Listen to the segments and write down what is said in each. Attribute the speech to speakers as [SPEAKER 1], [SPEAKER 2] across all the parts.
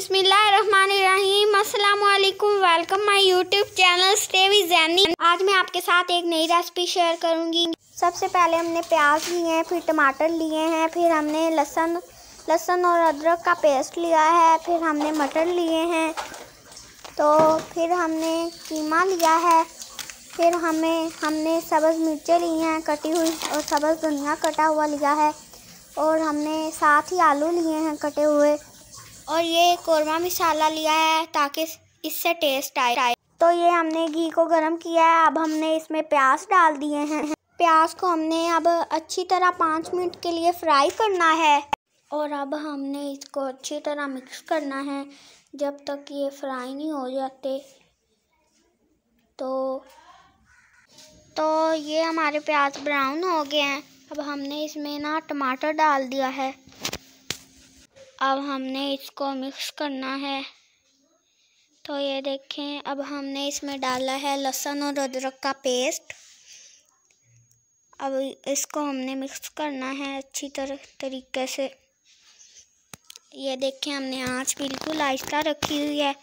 [SPEAKER 1] बिस्मिल्लाहिर्रहमानिर्रहीम अस्सलाम वालेकुम welcome my YouTube channel stay with Zaini आज मैं आपके साथ एक नई रेसिपी शेयर करूंगी सबसे पहले हमने प्याज लिए हैं फिर टमाटर लिए हैं फिर हमने लहसुन लहसुन और अदरक का पेस्ट लिया है फिर हमने मटर लिए हैं तो फिर हमने कीमा लिया है फिर हमें हमने सब्ज़ मिर्चें ली हैं कटी हुई और सब्ज़ धनिया कटा हुआ लिया है और हमने साथ ही आलू लिए हैं कटे हुए और ये कौरमा मिसाला लिया है ताकि इससे टेस्ट आए तो ये हमने घी को गर्म किया है अब हमने इसमें प्याज डाल दिए हैं प्याज को हमने अब अच्छी तरह पाँच मिनट के लिए फ्राई करना है और अब हमने इसको अच्छी तरह मिक्स करना है जब तक ये फ्राई नहीं हो जाते तो तो ये हमारे प्याज ब्राउन हो गए हैं अब हमने इसमें ना टमाटर डाल दिया है अब हमने इसको मिक्स करना है तो ये देखें अब हमने इसमें डाला है लहसुन और अदरक का पेस्ट अब इसको हमने मिक्स करना है अच्छी तरह तरीके से ये देखें हमने आंच बिल्कुल आहिस्ता रखी हुई है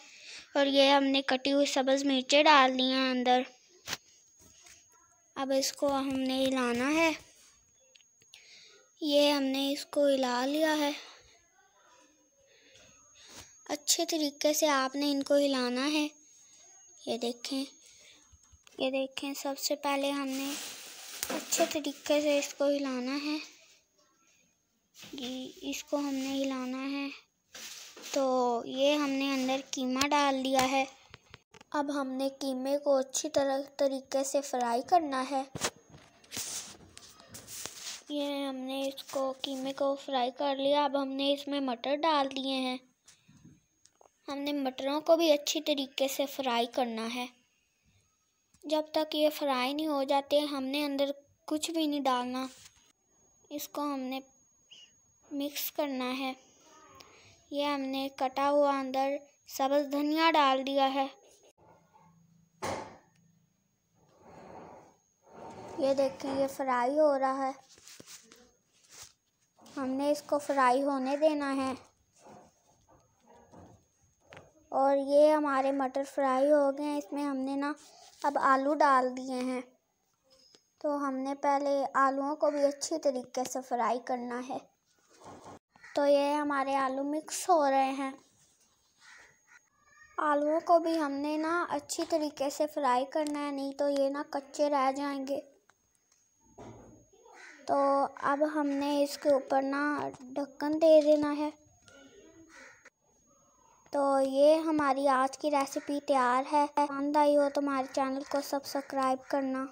[SPEAKER 1] और ये हमने कटी हुई सब्ज़ मिर्चें डाल दी हैं अंदर अब इसको हमने हिलाना है ये हमने इसको हिला लिया है अच्छे तरीके से आपने इनको हिलाना है ये देखें ये देखें सबसे पहले हमने अच्छे तरीके से इसको हिलाना है ये इसको हमने हिलाना है तो ये हमने अंदर कीमा डाल दिया है अब हमने कीमे को अच्छी तरह तरीके से फ्राई करना है ये हमने इसको कीमे को फ्राई कर लिया अब हमने इसमें मटर डाल दिए हैं हमने मटरों को भी अच्छी तरीके से फ्राई करना है जब तक ये फ्राई नहीं हो जाते हमने अंदर कुछ भी नहीं डालना इसको हमने मिक्स करना है ये हमने कटा हुआ अंदर सब्ज़ धनिया डाल दिया है ये देखें ये फ्राई हो रहा है हमने इसको फ्राई होने देना है और ये हमारे मटर फ्राई हो गए हैं इसमें हमने ना अब आलू डाल दिए हैं तो हमने पहले आलूओं को भी अच्छी तरीके से फ्राई करना है तो ये हमारे आलू मिक्स हो रहे हैं आलूओं को भी हमने ना अच्छी तरीके से फ्राई करना है नहीं तो ये ना कच्चे रह जाएंगे तो अब हमने इसके ऊपर ना ढक्कन दे देना है तो ये हमारी आज की रेसिपी तैयार है पसंद आई हो तो हमारे चैनल को सब्सक्राइब करना